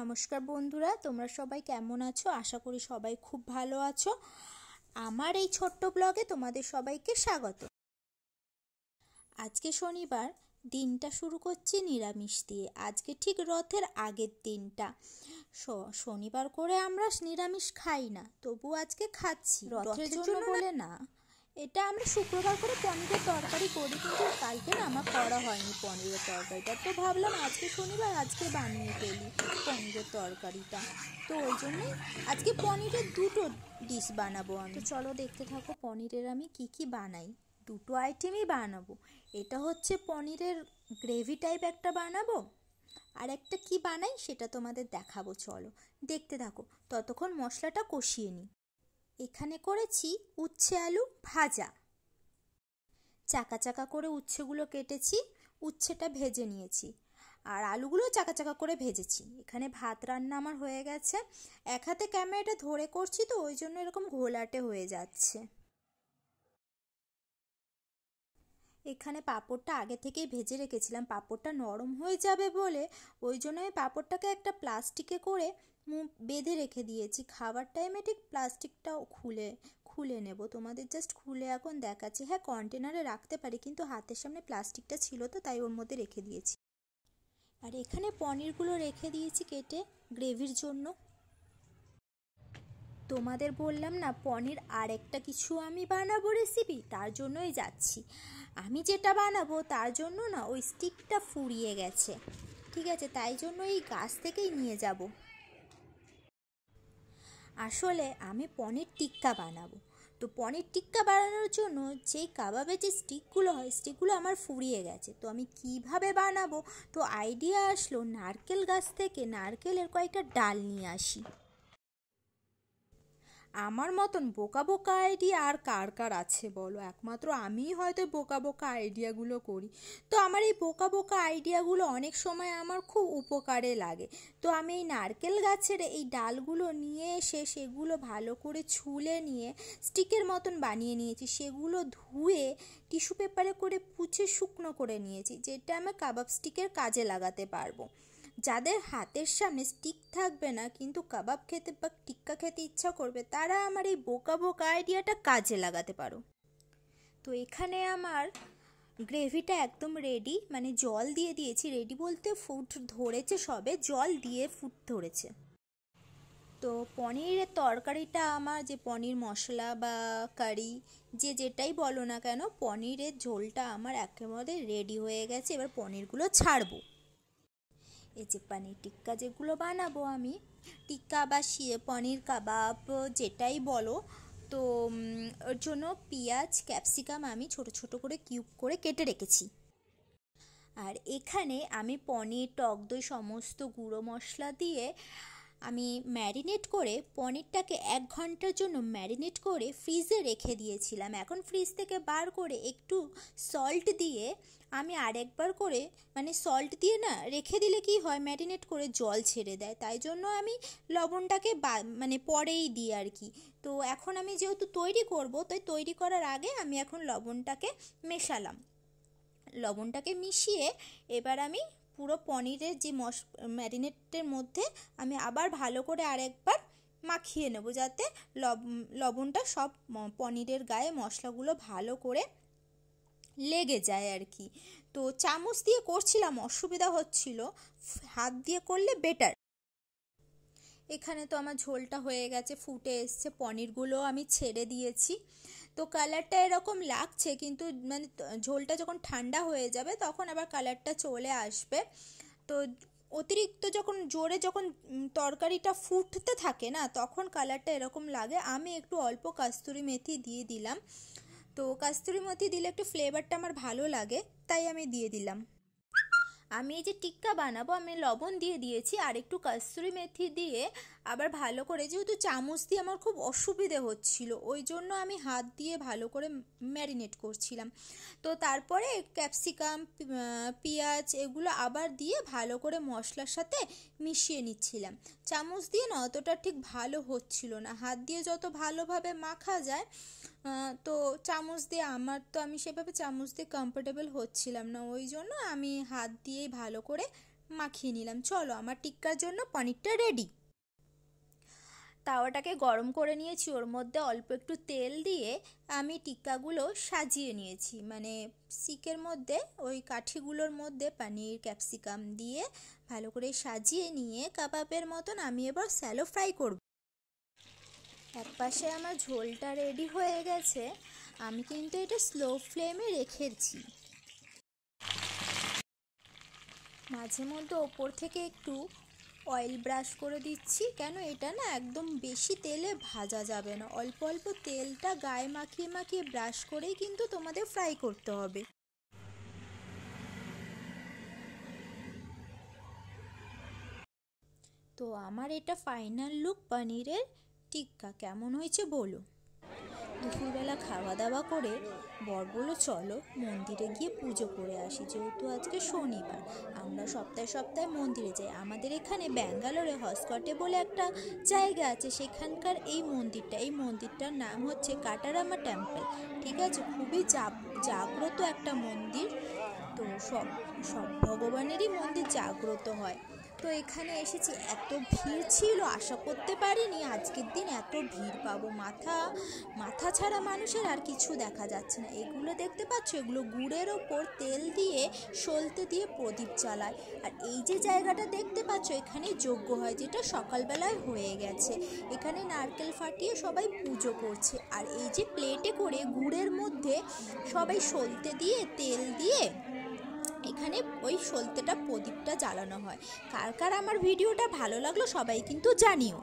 নমস্কার বন্ধুরা তোমরা সবাই কেমন আছো আশা করি সবাই খুব ভালো আছো আমার এই ছোট্ট ব্লগে তোমাদের সবাইকে স্বাগত আজকে শনিবার দিনটা শুরু করছি নিরামিষ দিয়ে আজকে ঠিক রথের আগের দিনটা শনিবার করে আমরা নিরামিষ খাই না তবু আজকে খাচ্ছি রথের জন্য বলে না এটা আমরা শুক্রবার করে পনিরের তরকারি করি কিন্তু কালকে না করা হয়নি পনিরের তরকারিটা তো ভাবলাম আজকে শনিবার আজকে বানিয়ে ফেলি পনিরের তরকারিটা তো ওই জন্যই আজকে পনিরের দুটো ডিশ বানাবো আমি তো চলো দেখতে থাকো পনিরের আমি কি কি বানাই দুটো আইটেমই বানাবো এটা হচ্ছে পনিরের গ্রেভি টাইপ একটা বানাবো আর একটা কি বানাই সেটা তোমাদের দেখাবো চলো দেখতে থাকো ততক্ষণ মশলাটা কষিয়ে নিই এখানে করেছি উচ্ছে আলু ভাজা চাকা চাকা করে উচ্ছেগুলো কেটেছি উচ্ছেটা ভেজে নিয়েছি আর আলুগুলো চাকা চাকা করে ভেজেছি এখানে ভাত রান্না আমার হয়ে গেছে এক হাতে ক্যামেরাটা ধরে করছি তো ওই জন্য এরকম ঘোলাটে হয়ে যাচ্ছে এখানে পাঁপড়টা আগে থেকেই ভেজে রেখেছিলাম পাঁপড়টা নরম হয়ে যাবে বলে ওই জন্য আমি পাঁপড়টাকে একটা প্লাস্টিকে করে বেঁধে রেখে দিয়েছি খাবার টাইমে ঠিক প্লাস্টিকটাও খুলে খুলে নেব তোমাদের জাস্ট খুলে এখন দেখাচ্ছি হ্যাঁ কন্টেনারে রাখতে পারি কিন্তু হাতের সামনে প্লাস্টিকটা ছিল তো তাই ওর মধ্যে রেখে দিয়েছি আর এখানে পনিরগুলো রেখে দিয়েছি কেটে গ্রেভির জন্য তোমাদের বললাম না পনির আর একটা কিছু আমি বানাবো রেসিপি তার জন্যই যাচ্ছি আমি যেটা বানাবো তার জন্য না ওই স্টিকটা ফুরিয়ে গেছে ঠিক আছে তাই জন্য এই গাছ থেকেই নিয়ে যাবো আসলে আমি পনির টিক্কা বানাবো তো পনির টিক্কা বানানোর জন্য যেই কাবাবের যে স্টিকগুলো হয় স্টিকগুলো আমার ফুরিয়ে গেছে তো আমি কিভাবে বানাবো তো আইডিয়া আসলো নারকেল গাছ থেকে নারকেলের কয়েকটা ডাল নিয়ে আসি আমার মতন বোকা বোকা আইডিয়া আর কার কার আছে বলো একমাত্র আমিই হয়তো বোকা বোকা আইডিয়াগুলো করি তো আমার এই বোকা বোকা আইডিয়াগুলো অনেক সময় আমার খুব উপকারে লাগে তো আমি এই নারকেল গাছের এই ডালগুলো নিয়ে এসে সেগুলো ভালো করে ছুলে নিয়ে স্টিকের মতন বানিয়ে নিয়েছি সেগুলো ধুয়ে টিস্যু পেপারে করে পুছে শুকনো করে নিয়েছি যেটা আমি কাবাব স্টিকের কাজে লাগাতে পারবো যাদের হাতের সামনে স্টিক থাকবে না কিন্তু কাবাব খেতে বা টিক্কা খেতে ইচ্ছা করবে তারা আমার এই বোকা বোকা আইডিয়াটা কাজে লাগাতে পারো তো এখানে আমার গ্রেভিটা একদম রেডি মানে জল দিয়ে দিয়েছি রেডি বলতে ফুট ধরেছে সবে জল দিয়ে ফুট ধরেছে তো পনিরের তরকারিটা আমার যে পনির মশলা বা কারি যে যেটাই বলো না কেন পনিরের ঝোলটা আমার একেবারে রেডি হয়ে গেছে এবার পনিরগুলো ছাড়বো এই যে পানির টিক্কা যেগুলো বানাবো আমি টিক্কা বা শিয়ে পনির কাবাব যেটাই বলো তো ওর জন্য পেঁয়াজ ক্যাপসিকাম আমি ছোট ছোট করে কিউব করে কেটে রেখেছি আর এখানে আমি পনির টক দই সমস্ত গুঁড়ো মশলা দিয়ে আমি ম্যারিনেট করে পনিরটাকে এক ঘন্টার জন্য ম্যারিনেট করে ফ্রিজে রেখে দিয়েছিলাম এখন ফ্রিজ থেকে বার করে একটু সল্ট দিয়ে আমি আরেকবার করে মানে সল্ট দিয়ে না রেখে দিলে কি হয় ম্যারিনেট করে জল ছেড়ে দেয় তাই জন্য আমি লবণটাকে মানে পরেই দিই আর কি তো এখন আমি যেহেতু তৈরি করব তাই তৈরি করার আগে আমি এখন লবণটাকে মেশালাম লবণটাকে মিশিয়ে এবার আমি পুরো পনিরের যে মশ ম্যারিনেটের মধ্যে আমি আবার ভালো করে আরেকবার মাখিয়ে নেব যাতে লবণটা সব পনিরের গায়ে মশলাগুলো ভালো করে লেগে যায় আর কি তো চামচ দিয়ে করছিলাম অসুবিধা হচ্ছিল হাত দিয়ে করলে বেটার এখানে তো আমার ঝোলটা হয়ে গেছে ফুটে এসছে পনিরগুলো আমি ছেড়ে দিয়েছি তো কালারটা এরকম লাগছে কিন্তু মানে ঝোলটা যখন ঠান্ডা হয়ে যাবে তখন আবার কালারটা চলে আসবে তো অতিরিক্ত যখন জোরে যখন তরকারিটা ফুটতে থাকে না তখন কালারটা এরকম লাগে আমি একটু অল্প কাস্তুরি মেথি দিয়ে দিলাম তো কাস্তুরি মেথি দিলে একটু ফ্লেভারটা আমার ভালো লাগে তাই আমি দিয়ে দিলাম আমি এই যে টিক্কা বানাবো আমি লবণ দিয়ে দিয়েছি আর একটু কাস্তুরি মেথি দিয়ে আবার ভালো করে যেহেতু চামচ দিয়ে আমার খুব অসুবিধে হচ্ছিল ওই জন্য আমি হাত দিয়ে ভালো করে ম্যারিনেট করছিলাম তো তারপরে ক্যাপসিকাম পেঁয়াজ এগুলো আবার দিয়ে ভালো করে মশলার সাথে মিশিয়ে নিচ্ছিলাম চামচ দিয়ে না অতটা ঠিক ভালো হচ্ছিল না হাত দিয়ে যত ভালোভাবে মাখা যায় তো চামচ দিয়ে আমার তো আমি সেভাবে চামচ দিয়ে কমফোর্টেবল হচ্ছিলাম না ওই জন্য আমি হাত দিয়েই ভালো করে মাখিয়ে নিলাম চলো আমার টিক্কার জন্য পনিরটা রেডি তাওয়াটাকে গরম করে নিয়েছি ওর মধ্যে অল্প একটু তেল দিয়ে আমি টিক্কাগুলো সাজিয়ে নিয়েছি মানে সিকের মধ্যে ওই কাঠিগুলোর মধ্যে পানির ক্যাপসিকাম দিয়ে ভালো করে সাজিয়ে নিয়ে কাবাবের মতন আমি এবার স্যালো ফ্রাই করব এক পাশে আমার ঝোলটা রেডি হয়ে গেছে আমি কিন্তু এটা স্লো ফ্লেমে রেখেছি মাঝে মধ্যে ওপর থেকে একটু অয়েল ব্রাশ করে দিচ্ছি কেন এটা না একদম বেশি তেলে ভাজা যাবে না অল্প অল্প তেলটা গায়ে মাখিয়ে মাখিয়ে ব্রাশ করেই কিন্তু তোমাদের ফ্রাই করতে হবে তো আমার এটা ফাইনাল লুক পনিরের টিক্কা কেমন হয়েছে বলো দুপুরবেলা খাওয়া দাওয়া করে বর বলো চলো মন্দিরে গিয়ে পুজো করে আসি যেহেতু আজকে শনিবার আমরা সপ্তাহে সপ্তাহে মন্দিরে যাই আমাদের এখানে ব্যাঙ্গালোরে হসকটে বলে একটা জায়গা আছে সেখানকার এই মন্দিরটা এই মন্দিরটার নাম হচ্ছে কাটারামা টেম্পল ঠিক আছে খুবই জাগ্রত একটা মন্দির তো সব সব ভগবানেরই মন্দির জাগ্রত হয় তো এখানে এসেছি এত ভিড় ছিল আশা করতে পারিনি আজকের দিন এত ভিড় পাবো মাথা মাথা ছাড়া মানুষের আর কিছু দেখা যাচ্ছে না এগুলো দেখতে পাচ্ছ এগুলো গুড়ের ওপর তেল দিয়ে সলতে দিয়ে প্রদীপ চালায় আর এই যে জায়গাটা দেখতে পাচ্ছ এখানে যোগ্য হয় যেটা সকালবেলায় হয়ে গেছে এখানে নারকেল ফাটিয়ে সবাই পুজো করছে আর এই যে প্লেটে করে গুড়ের মধ্যে সবাই সলতে দিয়ে তেল দিয়ে এখানে ওই সলতেটা প্রদীপটা জ্বালানো হয় কার কার আমার ভিডিওটা ভালো লাগলো সবাই কিন্তু জানিও